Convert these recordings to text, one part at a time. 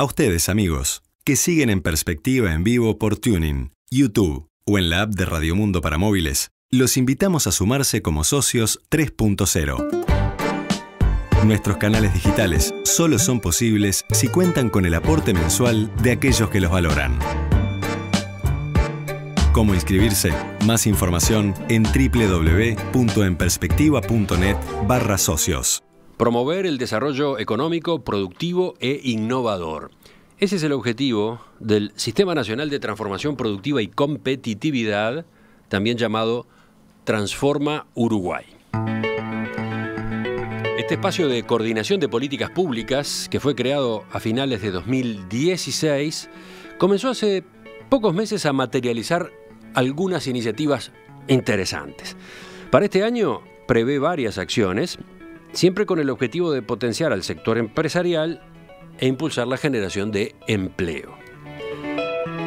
A ustedes, amigos, que siguen en perspectiva en vivo por Tuning, YouTube o en la app de Radio Mundo para móviles, los invitamos a sumarse como socios 3.0. Nuestros canales digitales solo son posibles si cuentan con el aporte mensual de aquellos que los valoran. Cómo inscribirse. Más información en www.enperspectiva.net barra socios. Promover el desarrollo económico, productivo e innovador. Ese es el objetivo del Sistema Nacional de Transformación Productiva y Competitividad, también llamado Transforma Uruguay. Este espacio de coordinación de políticas públicas, que fue creado a finales de 2016, comenzó hace pocos meses a materializar algunas iniciativas interesantes. Para este año prevé varias acciones, siempre con el objetivo de potenciar al sector empresarial e impulsar la generación de empleo.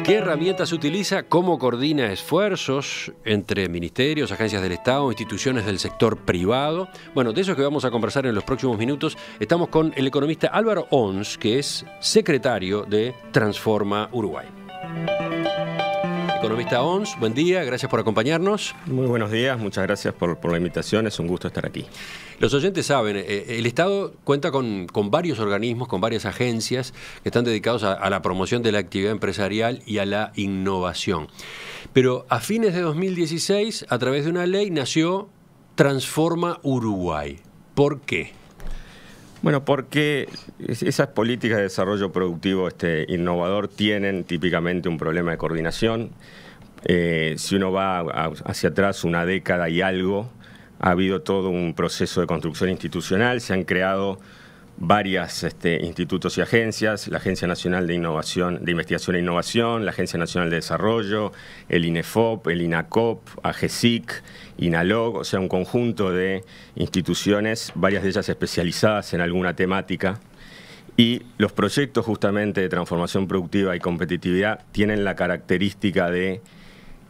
¿Qué herramientas utiliza? ¿Cómo coordina esfuerzos entre ministerios, agencias del Estado, instituciones del sector privado? Bueno, de eso que vamos a conversar en los próximos minutos. Estamos con el economista Álvaro Ons, que es secretario de Transforma Uruguay. Economista ONS, buen día, gracias por acompañarnos. Muy buenos días, muchas gracias por, la invitación, es un gusto estar aquí. Los oyentes saben, eh, eh, el Estado cuenta con, varios organismos, con varias agencias que están dedicados a la promoción de la actividad empresarial y a la innovación. Pero a fines de 2016, a través de una ley, nació Transforma Uruguay. ¿Por qué? Bueno, porque esas políticas de desarrollo productivo este, innovador tienen típicamente un problema de coordinación. Eh, si uno va hacia atrás una década y algo, ha habido todo un proceso de construcción institucional, se han creado varias este, institutos y agencias, la Agencia Nacional de Innovación, de Investigación e Innovación, la Agencia Nacional de Desarrollo, el INEFOP, el INACOP, AGESIC, INALOG, o sea, un conjunto de instituciones, varias de ellas especializadas en alguna temática. Y los proyectos justamente de transformación productiva y competitividad tienen la característica de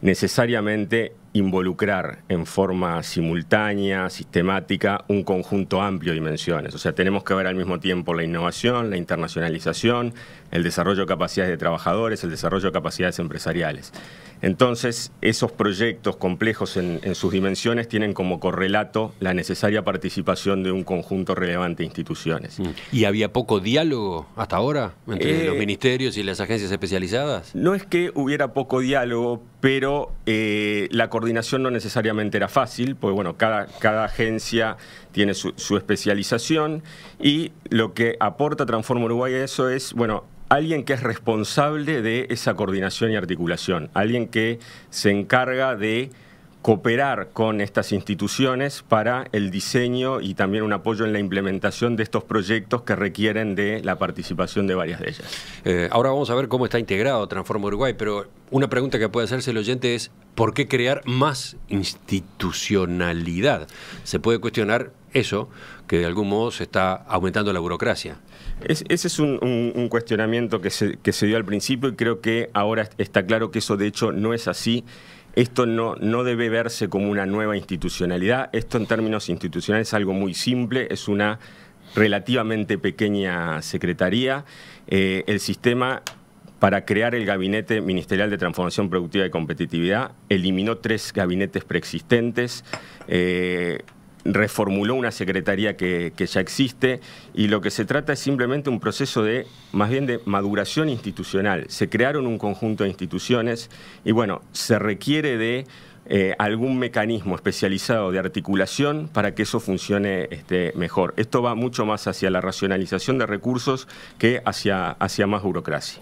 necesariamente involucrar en forma simultánea, sistemática, un conjunto amplio de dimensiones. O sea, tenemos que ver al mismo tiempo la innovación, la internacionalización, el desarrollo de capacidades de trabajadores, el desarrollo de capacidades empresariales. Entonces, esos proyectos complejos en, sus dimensiones tienen como correlato la necesaria participación de un conjunto relevante de instituciones. Mm. ¿Y había poco diálogo hasta ahora entre eh, los ministerios y las agencias especializadas? No es que hubiera poco diálogo, pero eh, la coordinación coordinación no necesariamente era fácil, porque bueno, cada, cada agencia tiene su, especialización y lo que aporta Transforma Uruguay a eso es, bueno, alguien que es responsable de esa coordinación y articulación, alguien que se encarga de cooperar con estas instituciones para el diseño y también un apoyo en la implementación de estos proyectos que requieren de la participación de varias de ellas. Eh, ahora vamos a ver cómo está integrado Transforma Uruguay, pero una pregunta que puede hacerse el oyente es, ¿por qué crear más institucionalidad? Se puede cuestionar eso, que de algún modo se está aumentando la burocracia. ese es un, cuestionamiento que se dio al principio y creo que ahora está claro que eso de hecho no es así. Esto no, no debe verse como una nueva institucionalidad, esto en términos institucionales es algo muy simple, es una relativamente pequeña secretaría. Eh, el sistema para crear el Gabinete Ministerial de Transformación Productiva y Competitividad eliminó tres gabinetes preexistentes. Eh, reformuló una secretaría que, ya existe y lo que se trata es simplemente un proceso de, más bien de maduración institucional. Se crearon un conjunto de instituciones y bueno, se requiere de eh, algún mecanismo especializado de articulación para que eso funcione este, mejor. Esto va mucho más hacia la racionalización de recursos que hacia, hacia más burocracia.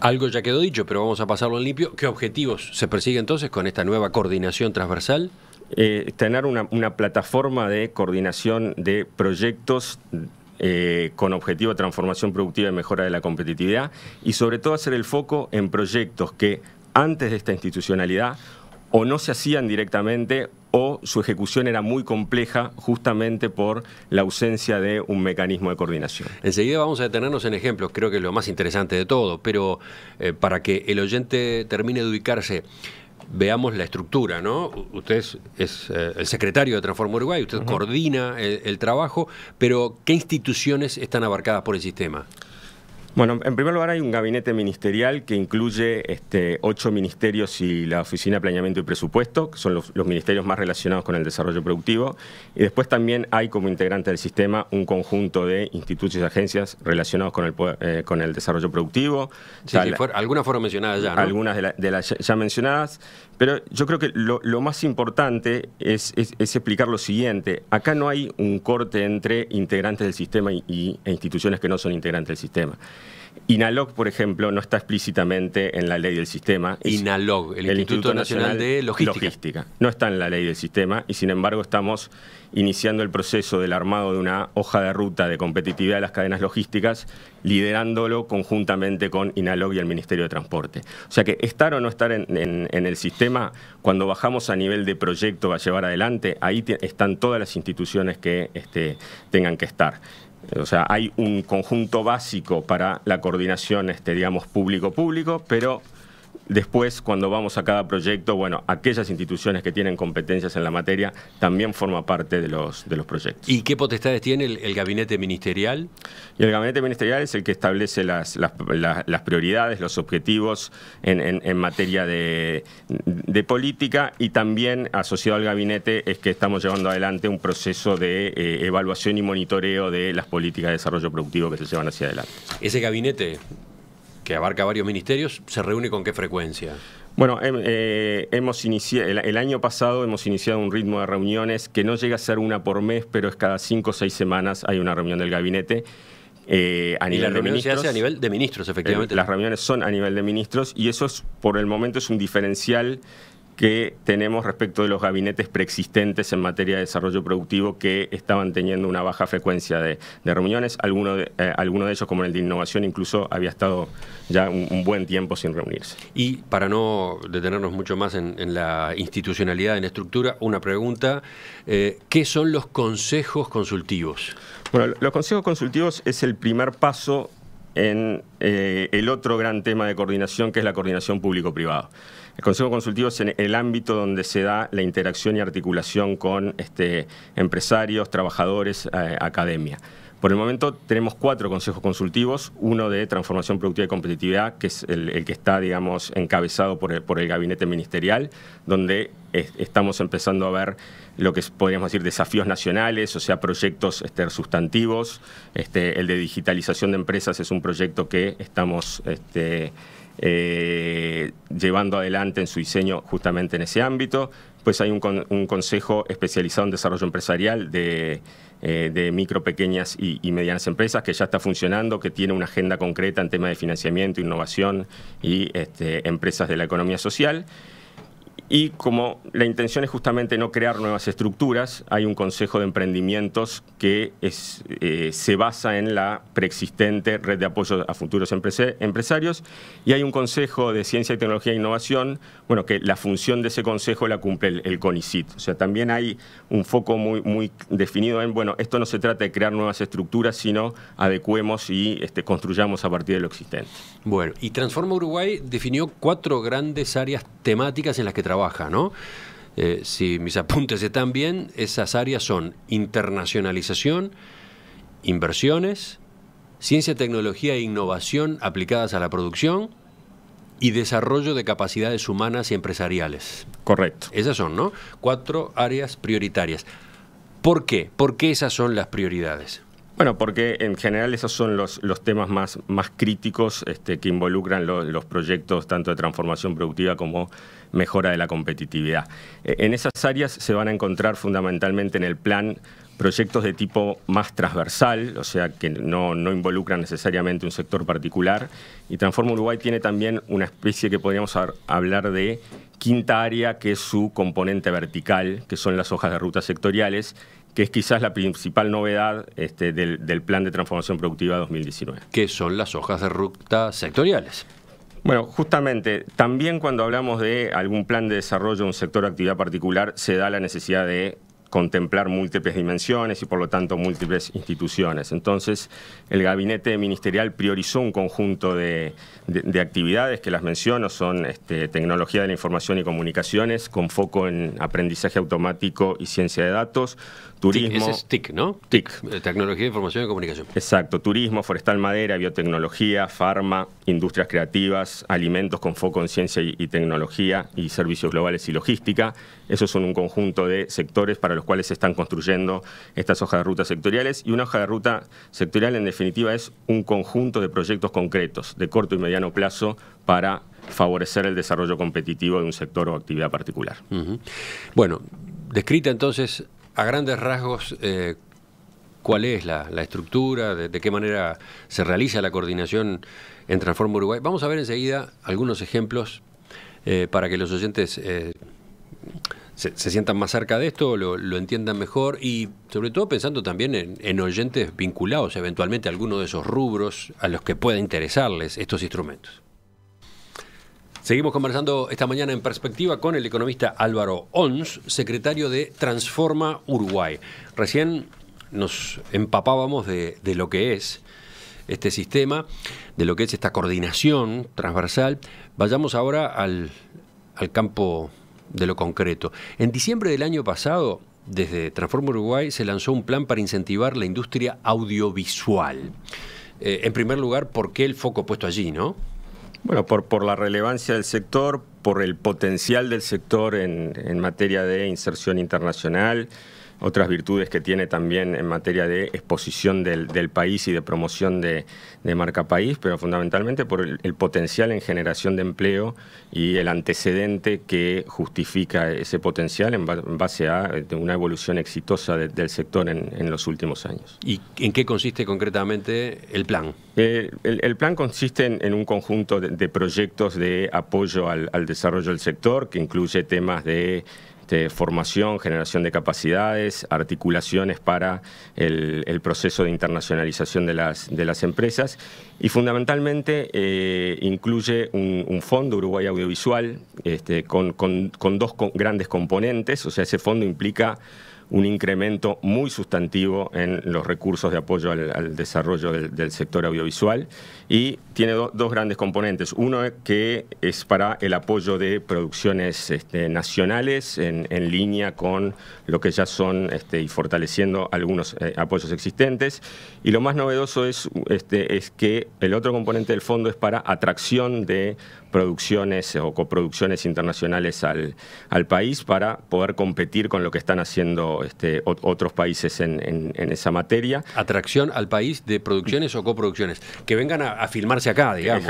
Algo ya quedó dicho, pero vamos a pasarlo en limpio. ¿Qué objetivos se persigue entonces con esta nueva coordinación transversal? Eh, tener una, plataforma de coordinación de proyectos eh, con objetivo de transformación productiva y mejora de la competitividad y sobre todo hacer el foco en proyectos que antes de esta institucionalidad o no se hacían directamente o su ejecución era muy compleja justamente por la ausencia de un mecanismo de coordinación. Enseguida vamos a detenernos en ejemplos, creo que es lo más interesante de todo, pero eh, para que el oyente termine de ubicarse, veamos la estructura, ¿no? Usted es, eh, el secretario de Transforma Uruguay, usted coordina el trabajo, pero ¿qué instituciones están abarcadas por el sistema? Bueno, en primer lugar hay un gabinete ministerial que incluye este, ocho ministerios y la Oficina de Planeamiento y Presupuesto, que son los, ministerios más relacionados con el desarrollo productivo. Y después también hay como integrante del sistema un conjunto de institutos y agencias relacionados con el, eh, con el desarrollo productivo. Sí, algunas fueron mencionadas ya. Algunas de las ya mencionadas. Pero yo creo que lo, más importante es, explicar lo siguiente. Acá no hay un corte entre integrantes del sistema y, e instituciones que no son integrantes del sistema. INALOG, por ejemplo, no está explícitamente en la ley del sistema. INALOG, el, Instituto, Nacional, de Logística. No está en la ley del sistema y sin embargo estamos iniciando el proceso del armado de una hoja de ruta de competitividad de las cadenas logísticas, liderándolo conjuntamente con INALOG y el Ministerio de Transporte. O sea que estar o no estar en, el sistema, cuando bajamos a nivel de proyecto a llevar adelante, ahí están todas las instituciones que este, tengan que estar. O sea, hay un conjunto básico para la coordinación, este, digamos, público-público, pero Después, cuando vamos a cada proyecto, bueno, aquellas instituciones que tienen competencias en la materia también forma parte de los, de los proyectos. ¿Y qué potestades tiene el, gabinete ministerial? el gabinete ministerial es el que establece las, prioridades, los objetivos en, materia de, política y también asociado al gabinete es que estamos llevando adelante un proceso de eh, evaluación y monitoreo de las políticas de desarrollo productivo que se llevan hacia adelante. Ese gabinete que abarca varios ministerios, ¿se reúne con qué frecuencia? Bueno, em, eh, hemos iniciado, el, año pasado hemos iniciado un ritmo de reuniones que no llega a ser una por mes, pero es cada cinco o seis semanas hay una reunión del gabinete. Eh, a nivel se hace a nivel de ministros, eh, efectivamente. las reuniones son a nivel de ministros y eso es, por el momento es un diferencial que tenemos respecto de los gabinetes preexistentes en materia de desarrollo productivo que estaban teniendo una baja frecuencia de, reuniones. Algunos eh, de, ellos, como el de innovación, incluso había estado ya un, buen tiempo sin reunirse. Y para no detenernos mucho más en, la institucionalidad, en estructura, una pregunta. Eh, ¿Qué son los consejos consultivos? Bueno, los consejos consultivos es el primer paso en eh, el otro gran tema de coordinación que es la coordinación público privada el Consejo Consultivo es el ámbito donde se da la interacción y articulación con este, empresarios, trabajadores, eh, academia. Por el momento tenemos cuatro consejos consultivos, uno de transformación productiva y competitividad, que es el, que está, digamos, encabezado por el, gabinete ministerial, donde estamos empezando a ver lo que podríamos decir desafíos nacionales, o sea, proyectos este, sustantivos. Este, el de digitalización de empresas es un proyecto que estamos eh, llevando adelante en su diseño justamente en ese ámbito. Pues hay un, consejo especializado en desarrollo empresarial de, eh, micro, pequeñas y, medianas empresas que ya está funcionando, que tiene una agenda concreta en tema de financiamiento, innovación y este, empresas de la economía social. Y como la intención es justamente no crear nuevas estructuras, hay un Consejo de Emprendimientos que es, eh, se basa en la preexistente red de apoyo a futuros empresarios y hay un Consejo de Ciencia, Tecnología e Innovación, bueno, que la función de ese consejo la cumple el, CONICIT. O sea, también hay un foco muy, muy definido en, bueno, esto no se trata de crear nuevas estructuras, sino adecuemos y este, construyamos a partir de lo existente. Bueno, y Transforma Uruguay definió cuatro grandes áreas temáticas en las que trabaja, ¿no? Eh, si mis apuntes están bien, esas áreas son internacionalización, inversiones, ciencia, tecnología e innovación aplicadas a la producción y desarrollo de capacidades humanas y empresariales. Correcto. Esas son, ¿no? Cuatro áreas prioritarias. ¿Por qué? ¿Por qué esas son las prioridades? Bueno, porque en general esos son los, temas más, críticos este, que involucran los proyectos tanto de transformación productiva como mejora de la competitividad. E, en esas áreas se van a encontrar fundamentalmente en el plan proyectos de tipo más transversal, o sea, que no, no, involucran necesariamente un sector particular. Y Transforma Uruguay tiene también una especie que podríamos hablar de quinta área, que es su componente vertical, que son las hojas de rutas sectoriales, que es quizás la principal novedad este, del, Plan de Transformación Productiva 2019. ¿Qué son las hojas de ruta sectoriales. Bueno, justamente, también cuando hablamos de algún plan de desarrollo de un sector o actividad particular, se da la necesidad de contemplar múltiples dimensiones y por lo tanto múltiples instituciones. Entonces, el gabinete ministerial priorizó un conjunto de, actividades que las menciono, son este, tecnología de la información y comunicaciones, con foco en aprendizaje automático y ciencia de datos, turismo. ese es TIC, ¿no? TIC. Eh, tecnología de Información y Comunicación. Exacto, turismo, forestal madera, biotecnología, farma, industrias creativas, alimentos con foco en ciencia y, tecnología y servicios globales y logística. Esos son un conjunto de sectores para los cuales se están construyendo estas hojas de ruta sectoriales y una hoja de ruta sectorial en definitiva es un conjunto de proyectos concretos de corto y mediano plazo para favorecer el desarrollo competitivo de un sector o actividad particular. Bueno, descrita entonces a grandes rasgos, eh, ¿cuál es la, estructura? De, qué manera se realiza la coordinación en Transforma Uruguay? Vamos a ver enseguida algunos ejemplos eh, para que los oyentes eh, se, sientan más cerca de esto, lo, entiendan mejor y sobre todo pensando también en, oyentes vinculados eventualmente a alguno de esos rubros a los que pueda interesarles estos instrumentos. Seguimos conversando esta mañana en perspectiva con el economista Álvaro Ons, secretario de Transforma Uruguay. Recién nos empapábamos de, lo que es este sistema, de lo que es esta coordinación transversal. Vayamos ahora al, campo de lo concreto. En diciembre del año pasado, desde Transforma Uruguay se lanzó un plan para incentivar la industria audiovisual. Eh, en primer lugar, ¿por qué el foco puesto allí, no? Bueno, por, por la relevancia del sector, por el potencial del sector en, en materia de inserción internacional otras virtudes que tiene también en materia de exposición del, país y de promoción de, marca país, pero fundamentalmente por el, potencial en generación de empleo y el antecedente que justifica ese potencial en, base a eh, una evolución exitosa del sector en, los últimos años. ¿Y en qué consiste concretamente el plan? Eh, el, plan consiste en, un conjunto de, proyectos de apoyo al desarrollo del sector que incluye temas de este, formación, generación de capacidades, articulaciones para el, proceso de internacionalización de las, empresas y fundamentalmente eh, incluye un, fondo Uruguay Audiovisual este, con, con dos grandes componentes, o sea, ese fondo implica un incremento muy sustantivo en los recursos de apoyo al, desarrollo del, sector audiovisual y tiene dos grandes componentes. Uno que es para el apoyo de producciones este, nacionales en, línea con lo que ya son este, y fortaleciendo algunos eh, apoyos existentes. Y lo más novedoso es, este, es que el otro componente del fondo es para atracción de producciones eh, o coproducciones internacionales al, al país para poder competir con lo que están haciendo este, otros países en, esa materia. Atracción al país de producciones o coproducciones, que vengan a, filmarse acá, digamos.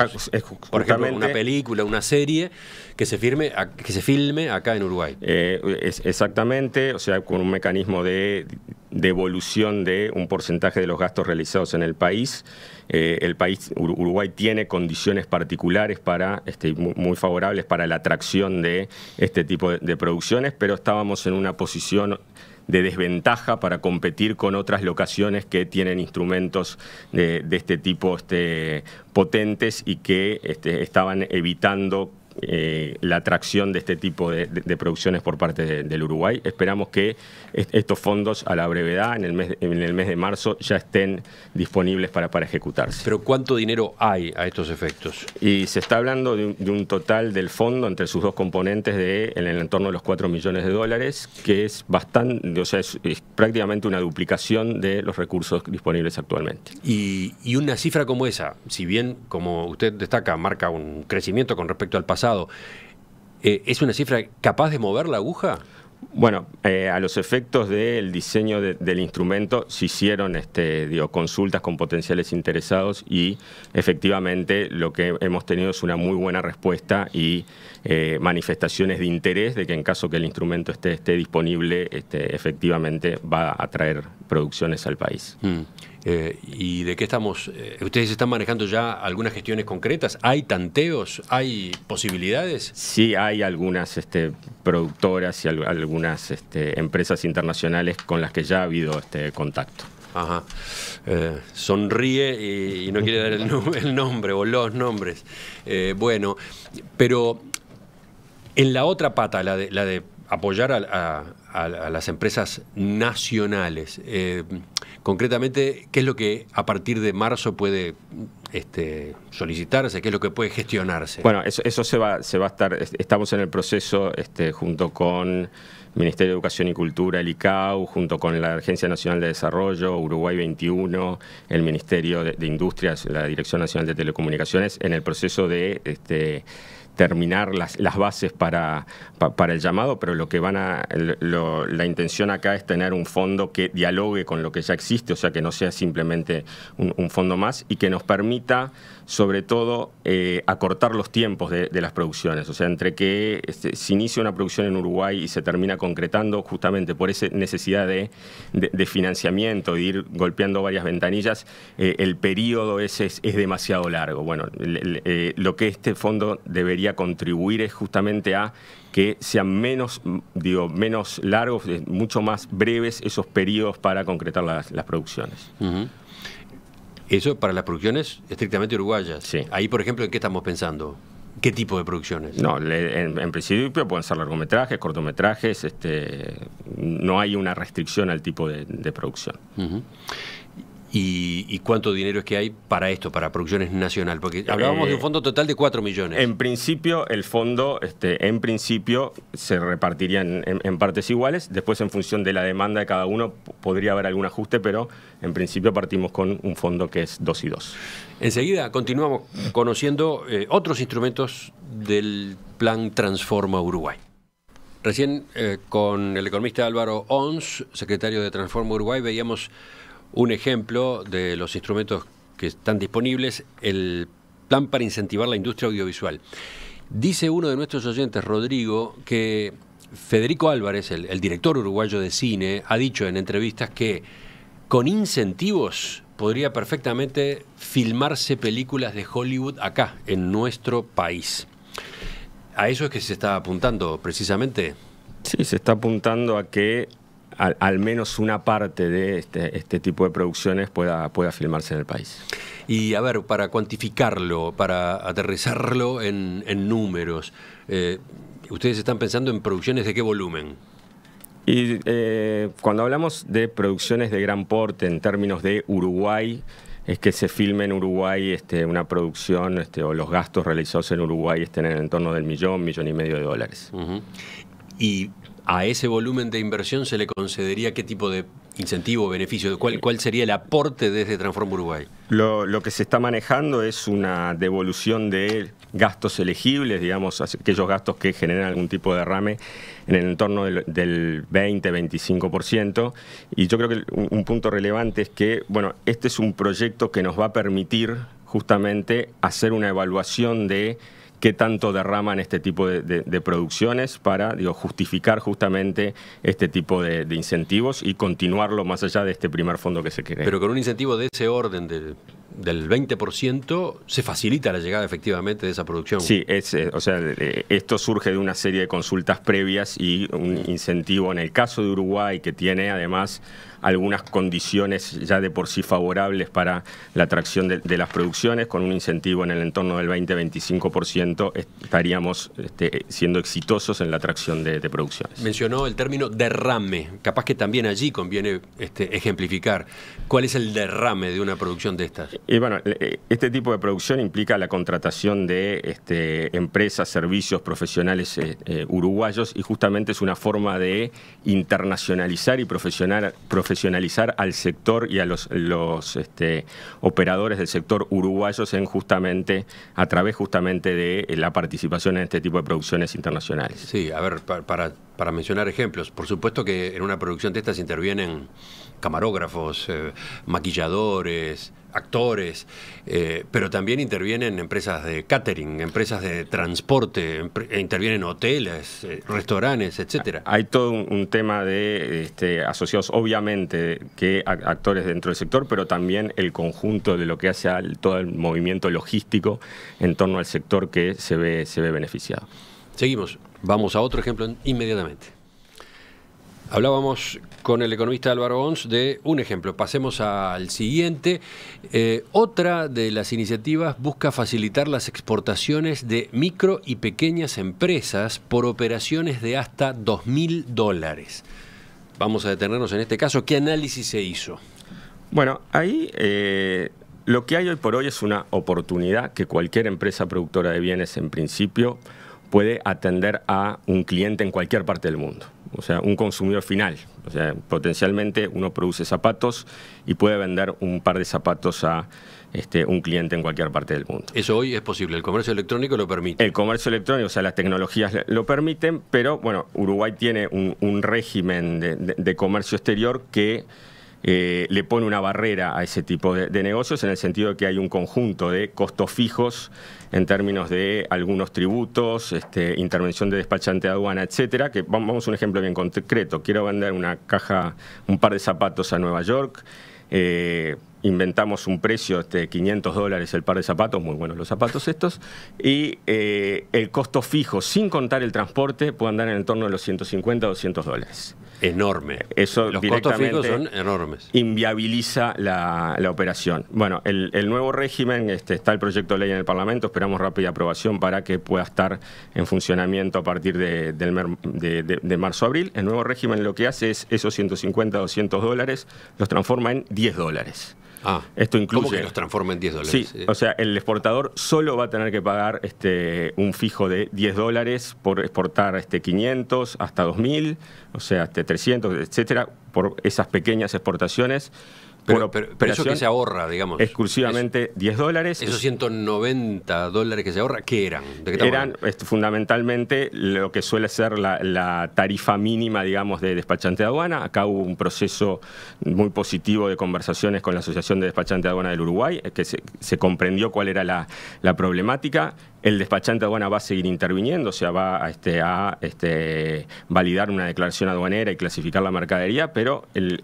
Por ejemplo, una película, una serie que se, firme, que se filme acá en Uruguay. Eh, exactamente, o sea, con un mecanismo de devolución de un porcentaje de los gastos realizados en el país. Eh, el país, Uruguay tiene condiciones particulares para, este, muy favorables para la atracción de este tipo de, producciones, pero estábamos en una posición de desventaja para competir con otras locaciones que tienen instrumentos de, este tipo este, potentes y que este, estaban evitando eh, la atracción de este tipo de, producciones por parte del Uruguay. Esperamos que estos fondos a la brevedad, en el, mes, en el mes de marzo, ya estén disponibles para, para ejecutarse. Pero ¿cuánto dinero hay a estos efectos? Y se está hablando de un, total del fondo entre sus dos componentes de en el entorno de los 4 millones de dólares, que es bastante, o sea, es, prácticamente una duplicación de los recursos disponibles actualmente. y una cifra como esa, si bien, como usted destaca, marca un crecimiento con respecto al pasado, eh, ¿Es una cifra capaz de mover la aguja? Bueno, eh, a los efectos del diseño del instrumento se hicieron este, consultas con potenciales interesados y efectivamente lo que hemos tenido es una muy buena respuesta y eh, manifestaciones de interés de que en caso que el instrumento esté, disponible, este, efectivamente va a traer producciones al país. Mm. Eh, ¿Y de qué estamos? Eh, ¿Ustedes están manejando ya algunas gestiones concretas? ¿Hay tanteos? ¿Hay posibilidades? Sí, hay algunas este, productoras y algunas este, empresas internacionales con las que ya ha habido este contacto. Ajá. Eh, sonríe y, no quiere dar el, nombre o los nombres. bueno, pero en la otra pata, la de apoyar a, las empresas nacionales. Eh, concretamente, ¿qué es lo que a partir de marzo puede este, solicitarse? ¿Qué es lo que puede gestionarse? Bueno, eso, eso se, va, se va a estar, estamos en el proceso este, junto con Ministerio de Educación y Cultura, el ICAU, junto con la Agencia Nacional de Desarrollo, Uruguay 21, el Ministerio de, de Industrias, la Dirección Nacional de Telecomunicaciones, en el proceso de... Este, terminar las, las bases para, para el llamado, pero lo que van a, la intención acá es tener un fondo que dialogue con lo que ya existe, o sea, que no sea simplemente un, fondo más y que nos permita, sobre todo, eh, acortar los tiempos de, las producciones. O sea, entre que este, se inicia una producción en Uruguay y se termina concretando, justamente por esa necesidad de, financiamiento, de ir golpeando varias ventanillas, eh, el periodo ese es, demasiado largo. Bueno, eh, lo que este fondo debería contribuir es justamente a que sean menos, menos largos, eh, mucho más breves esos periodos para concretar las, producciones. Eso para las producciones estrictamente uruguayas. Ahí, por ejemplo, ¿en qué estamos pensando? ¿Qué tipo de producciones? No, en, principio pueden ser largometrajes, cortometrajes, este, no hay una restricción al tipo de, producción. ¿Y, cuánto dinero es que hay para esto, para producciones nacional? Porque eh, hablábamos de un fondo total de 4 millones. En principio, el fondo, este, en principio, se repartiría en, partes iguales. Después, en función de la demanda de cada uno, podría haber algún ajuste, pero en principio partimos con un fondo que es 2 y 2. Enseguida continuamos conociendo eh, otros instrumentos del plan Transforma Uruguay. Recién eh, con el economista Álvaro Ons, secretario de Transforma Uruguay, veíamos un ejemplo de los instrumentos que están disponibles, el plan para incentivar la industria audiovisual. Dice uno de nuestros oyentes, Rodrigo, que Federico Álvarez, el, director uruguayo de cine, ha dicho en entrevistas que con incentivos podría perfectamente filmarse películas de Hollywood acá, en nuestro país. ¿A eso es que se está apuntando precisamente? Sí, se está apuntando a que al, menos una parte de este, este, tipo de producciones pueda, pueda filmarse en el país. Y a ver, para cuantificarlo, para aterrizarlo en, números, eh, ¿ustedes están pensando en producciones de qué volumen? Y eh, cuando hablamos de producciones de gran porte en términos de Uruguay, es que se filme en Uruguay este, una producción este, o los gastos realizados en Uruguay estén en el entorno del millón, millón y medio de dólares. Y a ese volumen de inversión se le concedería qué tipo de incentivo o beneficio? ¿Cuál, ¿Cuál sería el aporte desde este Transform Uruguay? Lo, que se está manejando es una devolución de gastos elegibles, digamos, aquellos gastos que generan algún tipo de derrame en el entorno del, 20-25%. Y yo creo que un punto relevante es que, bueno, este es un proyecto que nos va a permitir justamente hacer una evaluación de qué tanto derraman este tipo de, producciones para digo, justificar justamente este tipo de, incentivos y continuarlo más allá de este primer fondo que se cree. Pero con un incentivo de ese orden del, del 20% se facilita la llegada efectivamente de esa producción. Sí, es, eh, o sea, esto surge de una serie de consultas previas y un incentivo en el caso de Uruguay que tiene además algunas condiciones ya de por sí favorables para la atracción de, las producciones, con un incentivo en el entorno del 20-25% estaríamos este, siendo exitosos en la atracción de, producciones. Mencionó el término derrame, capaz que también allí conviene este, ejemplificar. ¿Cuál es el derrame de una producción de estas? Y bueno, este tipo de producción implica la contratación de este, empresas, servicios profesionales eh, eh, uruguayos y justamente es una forma de internacionalizar y profesional, profesionalizar profesionalizar al sector y a los, los este, operadores del sector uruguayos en justamente, a través justamente de la participación en este tipo de producciones internacionales. Sí, a ver, para para mencionar ejemplos. Por supuesto que en una producción de estas intervienen camarógrafos, eh, maquilladores, actores, eh, pero también intervienen empresas de catering, empresas de transporte, eh, intervienen hoteles, restaurantes, ah, etcétera. Hay todo un tema de este, asociados, obviamente, que actores dentro del sector, pero también el conjunto de lo que hace al, todo el movimiento logístico en torno al sector que se ve, se ve beneficiado. Seguimos. Vamos a otro ejemplo inmediatamente. Hablábamos con el economista Álvaro Ons de un ejemplo. Pasemos al siguiente. Eh, otra de las iniciativas busca facilitar las exportaciones de micro y pequeñas empresas por operaciones de hasta 2.000 dólares. Vamos a detenernos en este caso. ¿Qué análisis se hizo? Bueno, ahí eh, lo que hay hoy por hoy es una oportunidad que cualquier empresa productora de bienes en principio puede atender a un cliente en cualquier parte del mundo, o sea, un consumidor final. O sea, potencialmente uno produce zapatos y puede vender un par de zapatos a este, un cliente en cualquier parte del mundo. Eso hoy es posible, el comercio electrónico lo permite. El comercio electrónico, o sea, las tecnologías lo permiten, pero bueno, Uruguay tiene un, régimen de comercio exterior que... Eh, le pone una barrera a ese tipo de, negocios en el sentido de que hay un conjunto de costos fijos en términos de algunos tributos, este, intervención de despachante de aduana, etcétera. Que vamos a un ejemplo bien concreto. Quiero vender una caja, un par de zapatos a Nueva York. Eh, inventamos un precio de este, 500 dólares el par de zapatos, muy buenos los zapatos estos, y eh, el costo fijo, sin contar el transporte, puede andar en el torno de los 150 200 dólares enorme. Eso Los costos son enormes. Inviabiliza la, operación. Bueno, el, el nuevo régimen, este, está el proyecto de ley en el Parlamento, esperamos rápida aprobación para que pueda estar en funcionamiento a partir de, del de, de marzo-abril. El nuevo régimen lo que hace es esos 150, 200 dólares los transforma en 10 dólares. Ah, Esto incluye. ¿Cómo que los transforma en 10 dólares? Sí, o sea, el exportador solo va a tener que pagar este, un fijo de 10 dólares por exportar este, 500 hasta 2000, o sea, este, 300, etcétera, por esas pequeñas exportaciones. Pero, eso que se ahorra, digamos. Exclusivamente 10 dólares. Esos 190 dólares que se ahorra, ¿qué eran? eran este, fundamentalmente lo que suele ser la, tarifa mínima, digamos, de despachante de aduana. Acá hubo un proceso muy positivo de conversaciones con la Asociación de Despachante de Aduana del Uruguay, eh, que se, comprendió cuál era la, problemática. El despachante de aduana va a seguir interviniendo, o sea, va este, a, este, validar una declaración aduanera y clasificar la mercadería, pero el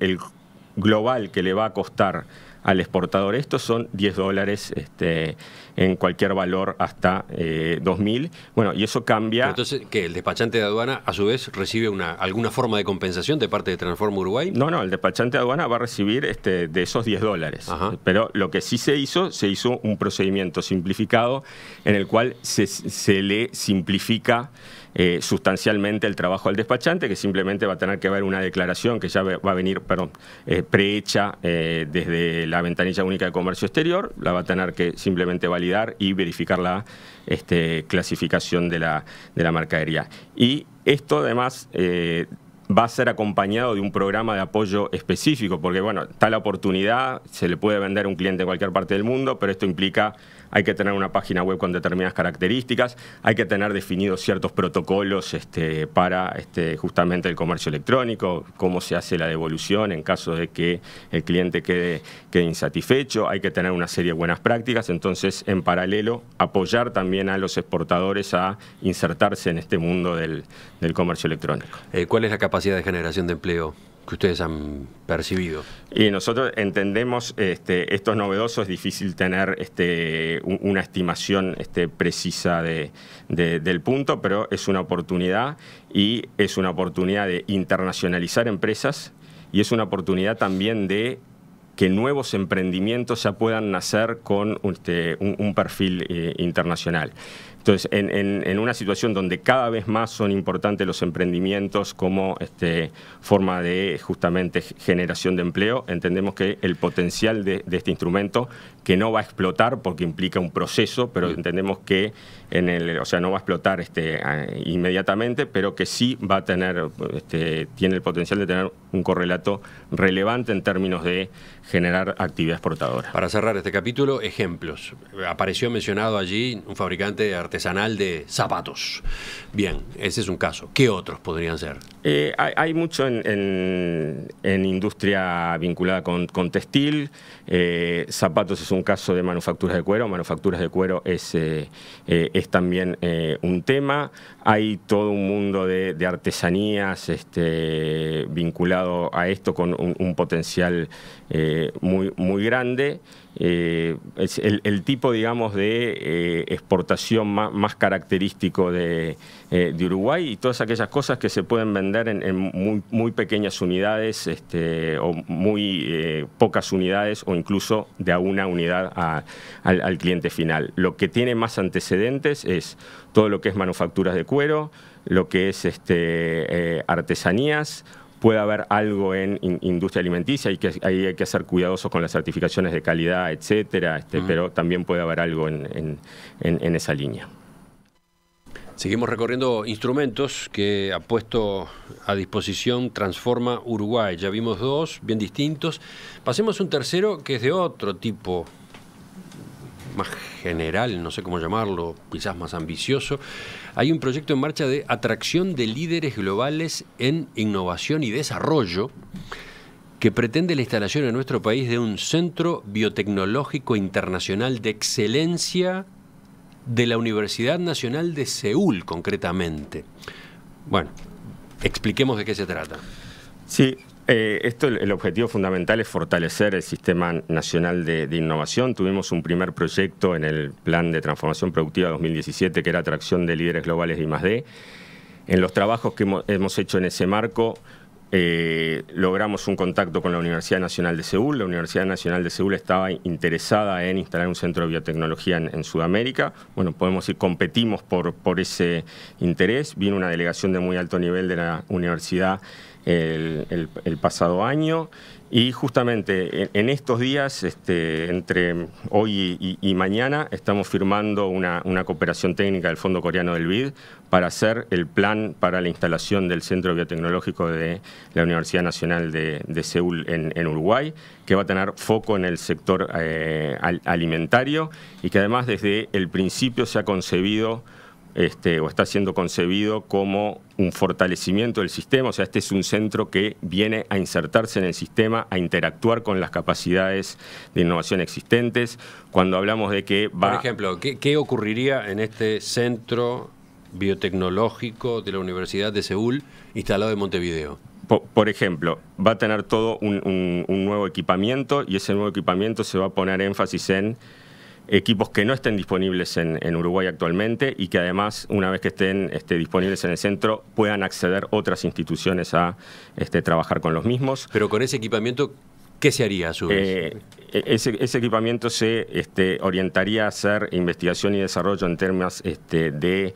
global que le va a costar al exportador esto, son 10 dólares este, en cualquier valor hasta 2.000. Eh, bueno, y eso cambia... entonces, que ¿El despachante de aduana a su vez recibe una, alguna forma de compensación de parte de Transform Uruguay? No, no, el despachante de aduana va a recibir este, de esos 10 dólares. Pero lo que sí se hizo, se hizo un procedimiento simplificado en el cual se, se le simplifica... Eh, sustancialmente el trabajo al despachante, que simplemente va a tener que ver una declaración que ya va a venir eh, prehecha eh, desde la ventanilla única de comercio exterior, la va a tener que simplemente validar y verificar la este, clasificación de la, de mercadería. Y esto además va a ser acompañado de un programa de apoyo específico, porque bueno, está la oportunidad, se le puede vender a un cliente en cualquier parte del mundo, pero esto implica hay que tener una página web con determinadas características, hay que tener definidos ciertos protocolos este, para este, justamente el comercio electrónico, cómo se hace la devolución en caso de que el cliente quede, insatisfecho, hay que tener una serie de buenas prácticas, entonces en paralelo apoyar también a los exportadores a insertarse en este mundo del, comercio electrónico. Eh, ¿Cuál es la capacidad de generación de empleo que ustedes han percibido? Y nosotros entendemos, este, esto es novedoso, es difícil tener este, una estimación este, precisa del punto, pero es una oportunidad y es una oportunidad de internacionalizar empresas y es una oportunidad también de que nuevos emprendimientos ya puedan nacer con este, un, perfil eh, internacional. Entonces, en, una situación donde cada vez más son importantes los emprendimientos como este, forma de justamente generación de empleo, entendemos que el potencial de, este instrumento, que no va a explotar porque implica un proceso, pero entendemos que en el, o sea, no va a explotar este, inmediatamente, pero que sí va a tener, este, tiene el potencial de tener un correlato relevante en términos de generar actividad exportadora. Para cerrar este capítulo, ejemplos. Apareció mencionado allí un fabricante de artesanal de zapatos. Bien, ese es un caso. ¿Qué otros podrían ser? Eh, hay, mucho en, industria vinculada con, textil. Eh, zapatos es un caso de manufacturas de cuero. Manufacturas de cuero es, eh, es también un tema. Hay todo un mundo de, artesanías este, vinculado a esto con un, un potencial eh, muy, muy grande. Eh, es el, tipo, digamos, de eh, exportación más, característico de, Uruguay y todas aquellas cosas que se pueden vender en, muy, pequeñas unidades este, o muy pocas unidades o incluso de a una unidad al, cliente final. Lo que tiene más antecedentes es todo lo que es manufacturas de cuero, lo que es este, artesanías, puede haber algo en industria alimenticia y que ahí hay que ser cuidadosos con las certificaciones de calidad, etcétera, este, mm. pero también puede haber algo en, en esa línea. Seguimos recorriendo instrumentos que ha puesto a disposición Transforma Uruguay. Ya vimos dos bien distintos. Pasemos a un tercero que es de otro tipo más general, no sé cómo llamarlo, quizás más ambicioso, hay un proyecto en marcha de atracción de líderes globales en innovación y desarrollo que pretende la instalación en nuestro país de un centro biotecnológico internacional de excelencia de la Universidad Nacional de Seúl, concretamente. Bueno, expliquemos de qué se trata. Sí, eh, esto, el, objetivo fundamental es fortalecer el Sistema Nacional de, Innovación. Tuvimos un primer proyecto en el Plan de Transformación Productiva 2017, que era Atracción de Líderes Globales de I+.D. En los trabajos que hemos, hecho en ese marco, eh, logramos un contacto con la Universidad Nacional de Seúl. La Universidad Nacional de Seúl estaba interesada en instalar un centro de biotecnología en, Sudamérica. Bueno, podemos decir, competimos por, por ese interés. Vino una delegación de muy alto nivel de la universidad el, pasado año. Y justamente en estos días, este, entre hoy y, mañana, estamos firmando una, cooperación técnica del Fondo Coreano del BID para hacer el plan para la instalación del Centro Biotecnológico de la Universidad Nacional de, Seúl en, Uruguay, que va a tener foco en el sector eh, alimentario y que además desde el principio se ha concebido este, o está siendo concebido como un fortalecimiento del sistema, o sea, este es un centro que viene a insertarse en el sistema, a interactuar con las capacidades de innovación existentes. Cuando hablamos de que va... Por ejemplo, ¿qué, ocurriría en este centro biotecnológico de la Universidad de Seúl instalado en Montevideo? por, ejemplo, va a tener todo un, nuevo equipamiento y ese nuevo equipamiento se va a poner énfasis en equipos que no estén disponibles en, Uruguay actualmente y que además, una vez que estén este, disponibles en el centro, puedan acceder otras instituciones a este, trabajar con los mismos. Pero con ese equipamiento, ¿qué se haría a su vez? Eh, e-, ese, equipamiento se este, orientaría a hacer investigación y desarrollo en términos este, de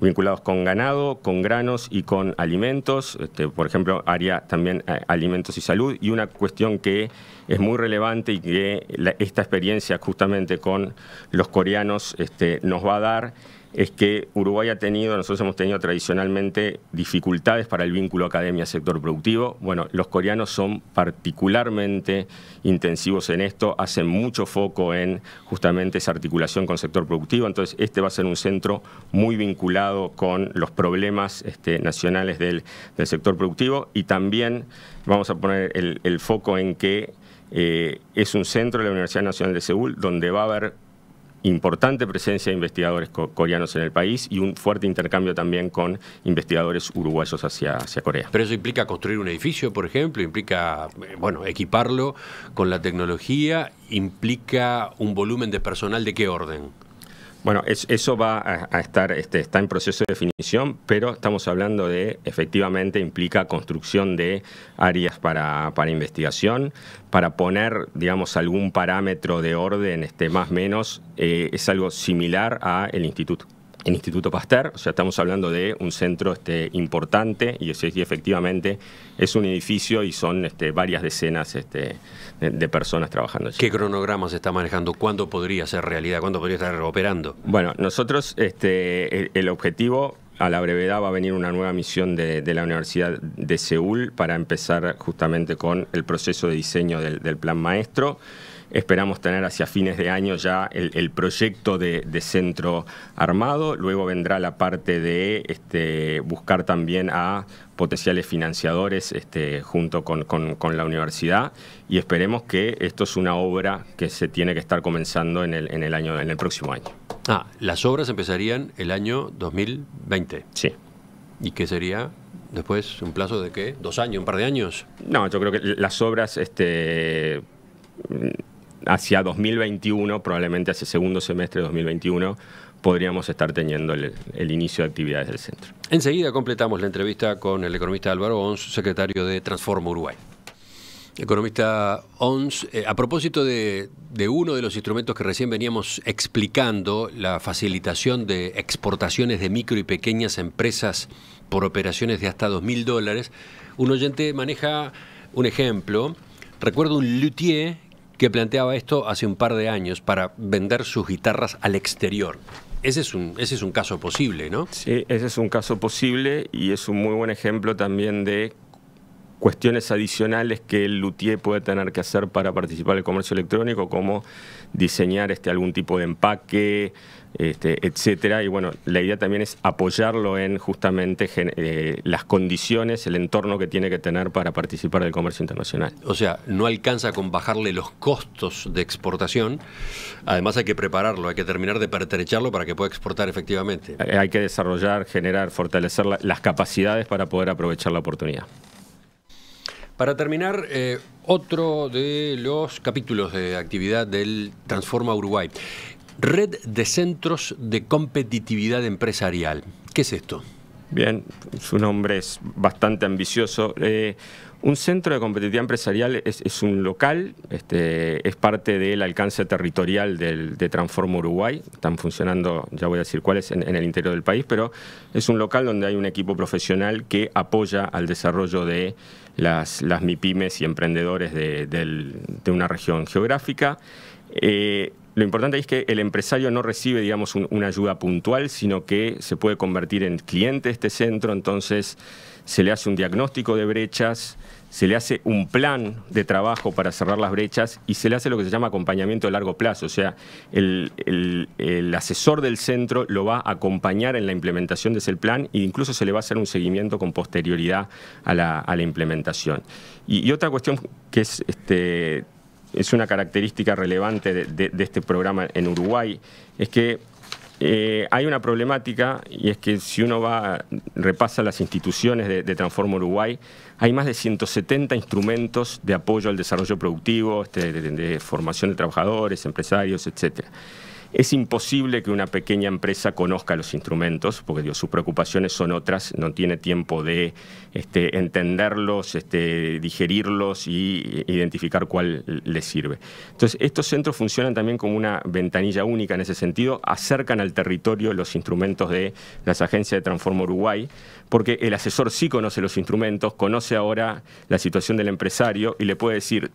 vinculados con ganado, con granos y con alimentos, este, por ejemplo, área también eh, alimentos y salud, y una cuestión que es muy relevante y que esta experiencia justamente con los coreanos este, nos va a dar es que Uruguay ha tenido, nosotros hemos tenido tradicionalmente dificultades para el vínculo academia-sector productivo. Bueno, los coreanos son particularmente intensivos en esto, hacen mucho foco en justamente esa articulación con sector productivo, entonces este va a ser un centro muy vinculado con los problemas este, nacionales del, sector productivo y también vamos a poner el, foco en que eh, es un centro de la Universidad Nacional de Seúl donde va a haber importante presencia de investigadores coreanos en el país y un fuerte intercambio también con investigadores uruguayos hacia, hacia Corea. Pero eso implica construir un edificio, por ejemplo, implica, eh, bueno, equiparlo con la tecnología, implica un volumen de personal de qué orden? Bueno, eso va a, estar, este, está en proceso de definición, pero estamos hablando de, efectivamente, implica construcción de áreas para, para investigación, para poner, digamos, algún parámetro de orden, este, más o menos, eh, es algo similar al instituto en Instituto Pasteur, o sea, estamos hablando de un centro este, importante y, efectivamente es un edificio y son este, varias decenas este, de, personas trabajando allí. ¿Qué cronograma se está manejando? ¿Cuándo podría ser realidad? ¿Cuándo podría estar operando? Bueno, nosotros este, el, el objetivo a la brevedad va a venir una nueva misión de, la Universidad de Seúl para empezar justamente con el proceso de diseño del plan maestro. Esperamos tener hacia fines de año ya el, proyecto de, centro armado, luego vendrá la parte de este, buscar también a potenciales financiadores este, junto con, la universidad y esperemos que esto es una obra que se tiene que estar comenzando en el, en el, año, en el próximo año. Ah, las obras empezarían el año 2020. Sí. ¿Y qué sería después? ¿Un plazo de qué? ¿Dos años? ¿Un par de años? No, yo creo que las obras... Este, hacia 2021, probablemente hacia segundo semestre de 2021, podríamos estar teniendo el, inicio de actividades del centro. Enseguida completamos la entrevista con el economista Álvaro Ons, secretario de Transforma Uruguay. Economista ONS, eh, a propósito de, uno de los instrumentos que recién veníamos explicando, la facilitación de exportaciones de micro y pequeñas empresas por operaciones de hasta 2.000 dólares, un oyente maneja un ejemplo. Recuerdo un luthier que planteaba esto hace un par de años para vender sus guitarras al exterior. Ese es, un, ese es un caso posible, ¿no? Sí, ese es un caso posible y es un muy buen ejemplo también de cuestiones adicionales que el luthier puede tener que hacer para participar del comercio electrónico, como diseñar este, algún tipo de empaque, este, etcétera. Y bueno, la idea también es apoyarlo en justamente eh, las condiciones, el entorno que tiene que tener para participar del comercio internacional. O sea, no alcanza con bajarle los costos de exportación, además hay que prepararlo, hay que terminar de pertrecharlo para que pueda exportar efectivamente. Hay que desarrollar, generar, fortalecer las capacidades para poder aprovechar la oportunidad. Para terminar, eh, otro de los capítulos de actividad del Transforma Uruguay. Red de Centros de Competitividad Empresarial. ¿Qué es esto? Bien, su nombre es bastante ambicioso. Eh, un centro de competitividad empresarial es, un local, este, es parte del alcance territorial de Transforma Uruguay, están funcionando, ya voy a decir cuáles, en, el interior del país, pero es un local donde hay un equipo profesional que apoya al desarrollo de las, MIPIMES y emprendedores de, una región geográfica. Eh, lo importante es que el empresario no recibe, digamos, una ayuda puntual, sino que se puede convertir en cliente de este centro, entonces se le hace un diagnóstico de brechas, se le hace un plan de trabajo para cerrar las brechas y se le hace lo que se llama acompañamiento de largo plazo. O sea, el, asesor del centro lo va a acompañar en la implementación de ese plan e incluso se le va a hacer un seguimiento con posterioridad a la, implementación. Y, otra cuestión que es este, es una característica relevante de, este programa en Uruguay, es que eh, hay una problemática y es que si uno va repasa las instituciones de, Transforma Uruguay, hay más de 170 instrumentos de apoyo al desarrollo productivo, este, de, de, formación de trabajadores, empresarios, etcétera. Es imposible que una pequeña empresa conozca los instrumentos, porque sus preocupaciones son otras, no tiene tiempo de este, entenderlos, este, digerirlos y identificar cuál les sirve. Entonces, estos centros funcionan también como una ventanilla única en ese sentido, acercan al territorio los instrumentos de las agencias de Transforma Uruguay, porque el asesor sí conoce los instrumentos, conoce ahora la situación del empresario y le puede decir,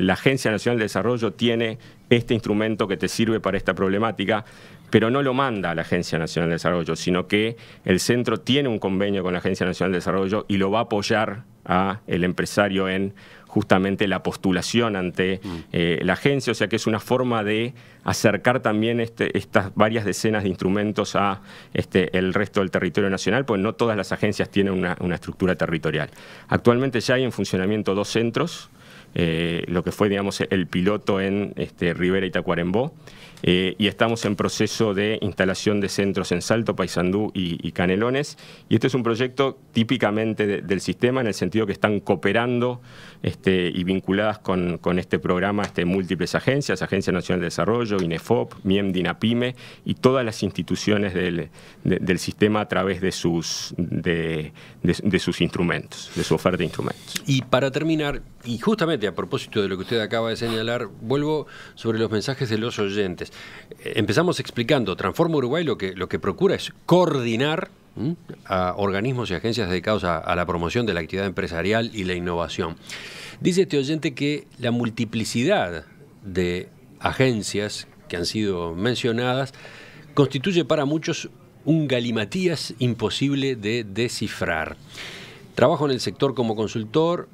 la Agencia Nacional de Desarrollo tiene este instrumento que te sirve para esta problemática, pero no lo manda a la Agencia Nacional de Desarrollo, sino que el centro tiene un convenio con la Agencia Nacional de Desarrollo y lo va a apoyar a el empresario en justamente la postulación ante mm. eh, la agencia, o sea que es una forma de acercar también este, estas varias decenas de instrumentos a este, el resto del territorio nacional, pues no todas las agencias tienen una estructura territorial. Actualmente ya hay en funcionamiento dos centros, eh, lo que fue, digamos, el piloto en este, Rivera y Tacuarembó. Eh, y estamos en proceso de instalación de centros en Salto, Paysandú y, Canelones. Y este es un proyecto típicamente del sistema en el sentido que están cooperando este, y vinculadas con, este programa este, múltiples agencias, Agencia Nacional de Desarrollo, INEFOP, MIEM, e DINAPIME y todas las instituciones del, sistema a través de sus, de sus instrumentos, de su oferta de instrumentos. Y para terminar, y justamente a propósito de lo que usted acaba de señalar, vuelvo sobre los mensajes de los oyentes empezamos explicando, Transforma Uruguay lo que, lo que procura es coordinar a organismos y agencias dedicados a la promoción de la actividad empresarial y la innovación. Dice este oyente que la multiplicidad de agencias que han sido mencionadas constituye para muchos un galimatías imposible de descifrar. Trabajo en el sector como consultor,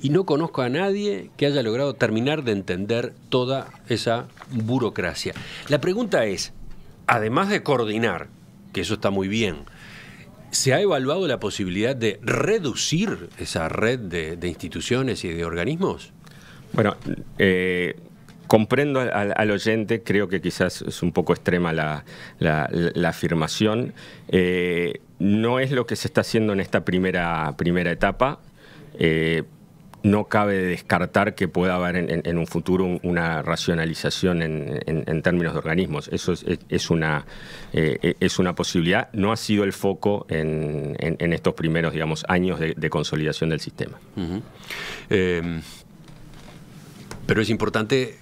y no conozco a nadie que haya logrado terminar de entender toda esa burocracia. La pregunta es, además de coordinar, que eso está muy bien, ¿se ha evaluado la posibilidad de reducir esa red de, instituciones y de organismos? Bueno, eh, comprendo al, oyente, creo que quizás es un poco extrema la, afirmación. Eh, no es lo que se está haciendo en esta primera, primera etapa. Eh, no cabe descartar que pueda haber en, un futuro una racionalización en, términos de organismos. Eso es, una, eh, es una posibilidad. No ha sido el foco en, estos primeros digamos, años de, consolidación del sistema. Eh, pero es importante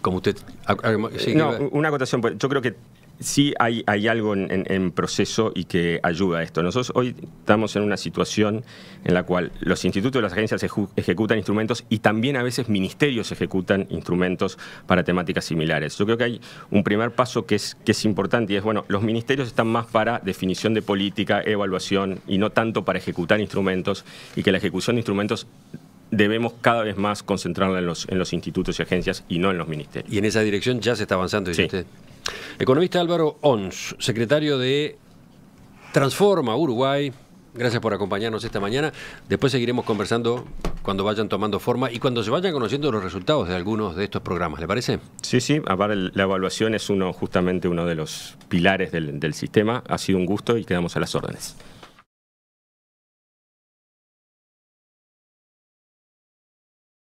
como usted... Ah, ah, no, una acotación. Pues, yo creo que sí hay, algo en, proceso y que ayuda a esto. Nosotros hoy estamos en una situación en la cual los institutos y las agencias ejecutan instrumentos y también a veces ministerios ejecutan instrumentos para temáticas similares. Yo creo que hay un primer paso que es, que es importante y es, bueno, los ministerios están más para definición de política, evaluación y no tanto para ejecutar instrumentos y que la ejecución de instrumentos debemos cada vez más concentrarla en los, institutos y agencias y no en los ministerios. Y en esa dirección ya se está avanzando, dice usted. Economista Álvaro Ons, secretario de Transforma Uruguay. Gracias por acompañarnos esta mañana. Después seguiremos conversando cuando vayan tomando forma y cuando se vayan conociendo los resultados de algunos de estos programas, ¿le parece? Sí, sí, la evaluación es uno, justamente uno de los pilares del, del sistema. Ha sido un gusto y quedamos a las órdenes.